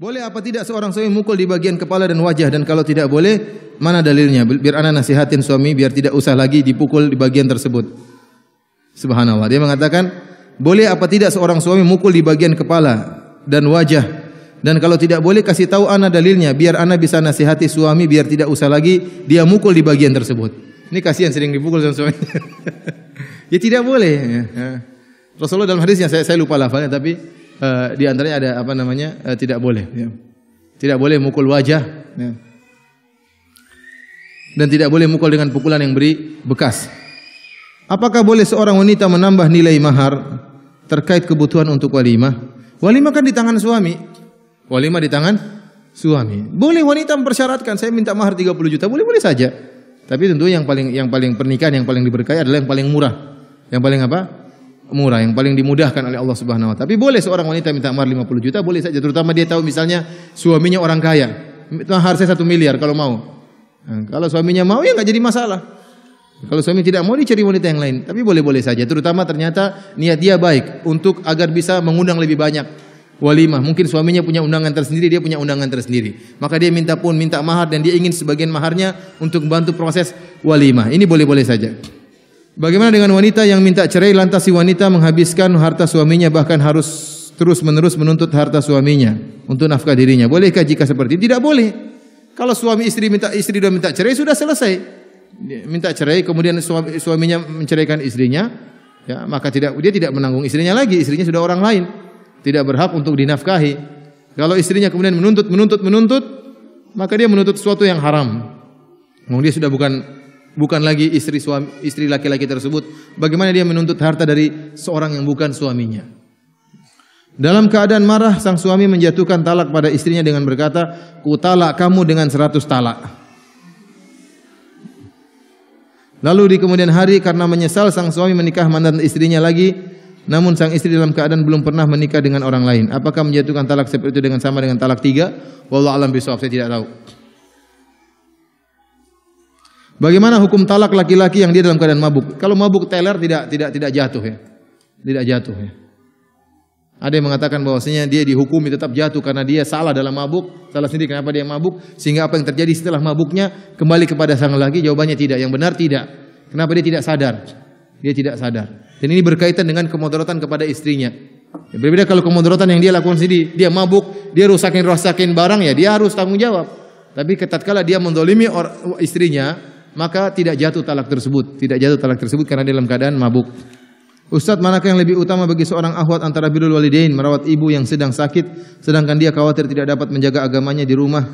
Boleh apa tidak seorang suami mukul di bagian kepala dan wajah dan kalau tidak boleh mana dalilnya? Biar anak nasihatin suami biar tidak usah lagi dipukul di bagian tersebut. Subhanallah. Dia mengatakan, boleh apa tidak seorang suami mukul di bagian kepala dan wajah dan kalau tidak boleh kasih tahu ana dalilnya biar ana bisa nasihati suami biar tidak usah lagi dia mukul di bagian tersebut. Ini kasihan sering dipukul sama suami. ya tidak boleh. Ya, ya. Rasulullah dalam hadisnya saya, saya lupa lafalnya tapi Eh, di antaranya ada apa namanya uh, tidak boleh ya. tidak boleh mukul wajah ya. dan tidak boleh mukul dengan pukulan yang beri bekas apakah boleh seorang wanita menambah nilai mahar terkait kebutuhan untuk walimah walimah kan di tangan suami walimah di tangan suami boleh wanita mempersyaratkan saya minta mahar 30 juta boleh boleh saja tapi tentu yang paling yang paling pernikahan yang paling diberkahi adalah yang paling murah yang paling apa murah, yang paling dimudahkan oleh Allah Subhanahu wa taala. Tapi boleh seorang wanita minta mahar 50 juta, boleh saja terutama dia tahu misalnya suaminya orang kaya. Mahar saya 1 miliar kalau mau. Nah, kalau suaminya mau ya nggak jadi masalah. Kalau suami tidak mau dicari wanita yang lain, tapi boleh-boleh saja. Terutama ternyata niat dia baik untuk agar bisa mengundang lebih banyak walimah. Mungkin suaminya punya undangan tersendiri, dia punya undangan tersendiri. Maka dia minta pun minta mahar dan dia ingin sebagian maharnya untuk bantu proses walimah. Ini boleh-boleh saja. Bagaimana dengan wanita yang minta cerai lantas si wanita menghabiskan harta suaminya bahkan harus terus-menerus menuntut harta suaminya untuk nafkah dirinya. Bolehkah jika seperti itu? Tidak boleh. Kalau suami istri minta istri sudah minta cerai sudah selesai. Minta cerai kemudian suami, suaminya menceraikan istrinya, ya, maka tidak dia tidak menanggung istrinya lagi, istrinya sudah orang lain. Tidak berhak untuk dinafkahi. Kalau istrinya kemudian menuntut menuntut menuntut, maka dia menuntut sesuatu yang haram. Mungkin dia sudah bukan bukan lagi istri suami istri laki-laki tersebut bagaimana dia menuntut harta dari seorang yang bukan suaminya dalam keadaan marah sang suami menjatuhkan talak pada istrinya dengan berkata ku talak kamu dengan seratus talak Lalu di kemudian hari karena menyesal sang suami menikah mantan istrinya lagi namun sang istri dalam keadaan belum pernah menikah dengan orang lain. Apakah menjatuhkan talak seperti itu dengan sama dengan talak tiga? wallah alam bisawab, saya tidak tahu. Bagaimana hukum talak laki-laki yang dia dalam keadaan mabuk? Kalau mabuk teler tidak tidak tidak jatuh ya. Tidak jatuh ya. Ada yang mengatakan bahwasanya dia dihukumi tetap jatuh karena dia salah dalam mabuk, salah sendiri kenapa dia mabuk, sehingga apa yang terjadi setelah mabuknya kembali kepada sang lagi Jawabannya tidak. Yang benar tidak. Kenapa dia tidak sadar? Dia tidak sadar. Dan ini berkaitan dengan kemudaratan kepada istrinya. Ya, berbeda kalau kemudaratan yang dia lakukan sendiri, dia mabuk, dia rusakin rusakin barang ya, dia harus tanggung jawab. Tapi ketatkala dia mendolimi istrinya, maka tidak jatuh talak tersebut, tidak jatuh talak tersebut karena dalam keadaan mabuk. Ustadz, manakah yang lebih utama bagi seorang ahwat antara birrul walidain merawat ibu yang sedang sakit sedangkan dia khawatir tidak dapat menjaga agamanya di rumah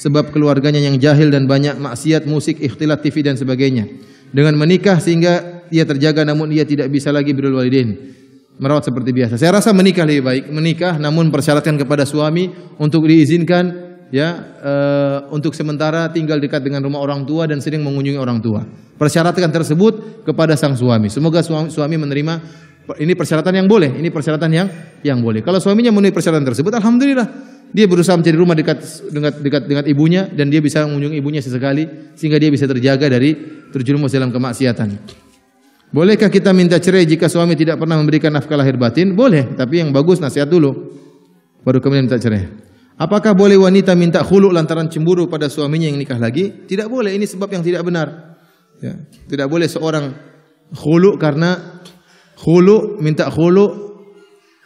sebab keluarganya yang jahil dan banyak maksiat, musik, ikhtilat TV dan sebagainya. Dengan menikah sehingga ia terjaga namun ia tidak bisa lagi birrul walidain merawat seperti biasa. Saya rasa menikah lebih baik. Menikah namun persyaratkan kepada suami untuk diizinkan ya e, untuk sementara tinggal dekat dengan rumah orang tua dan sering mengunjungi orang tua. Persyaratan tersebut kepada sang suami. Semoga suami, suami menerima ini persyaratan yang boleh, ini persyaratan yang yang boleh. Kalau suaminya memenuhi persyaratan tersebut, alhamdulillah dia berusaha mencari rumah dekat dekat dekat dengan ibunya dan dia bisa mengunjungi ibunya sesekali sehingga dia bisa terjaga dari terjerumus dalam kemaksiatan. Bolehkah kita minta cerai jika suami tidak pernah memberikan nafkah lahir batin? Boleh, tapi yang bagus nasihat dulu. Baru kemudian minta cerai. Apakah boleh wanita minta khulu lantaran cemburu pada suaminya yang nikah lagi? Tidak boleh, ini sebab yang tidak benar. Ya. Tidak boleh seorang khulu karena khulu minta khulu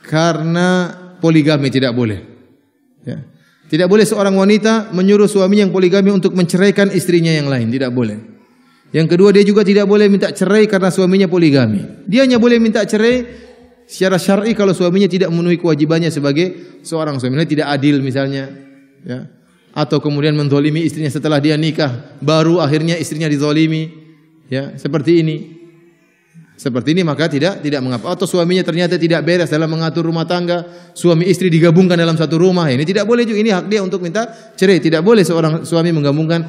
karena poligami tidak boleh. Ya. Tidak boleh seorang wanita menyuruh suaminya yang poligami untuk menceraikan istrinya yang lain, tidak boleh. Yang kedua dia juga tidak boleh minta cerai karena suaminya poligami. Dia hanya boleh minta cerai Secara syar'i kalau suaminya tidak memenuhi kewajibannya sebagai seorang suaminya tidak adil misalnya, ya. Atau kemudian menzolimi istrinya setelah dia nikah, baru akhirnya istrinya dizolimi, ya seperti ini. Seperti ini maka tidak tidak mengapa. Atau suaminya ternyata tidak beres dalam mengatur rumah tangga, suami istri digabungkan dalam satu rumah. Ini tidak boleh juga. Ini hak dia untuk minta cerai. Tidak boleh seorang suami menggabungkan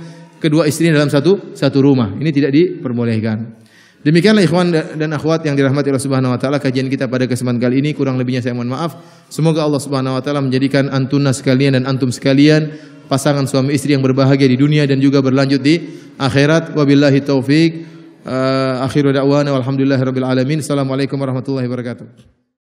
kedua istrinya dalam satu satu rumah. Ini tidak diperbolehkan. Demikianlah ikhwan dan akhwat yang dirahmati Allah Subhanahu wa taala kajian kita pada kesempatan kali ini kurang lebihnya saya mohon maaf. Semoga Allah Subhanahu wa taala menjadikan antuna sekalian dan antum sekalian pasangan suami istri yang berbahagia di dunia dan juga berlanjut di akhirat. Wabillahi taufik. Uh, eh, akhiru da'wana walhamdulillahirabbil alamin. Assalamualaikum warahmatullahi wabarakatuh.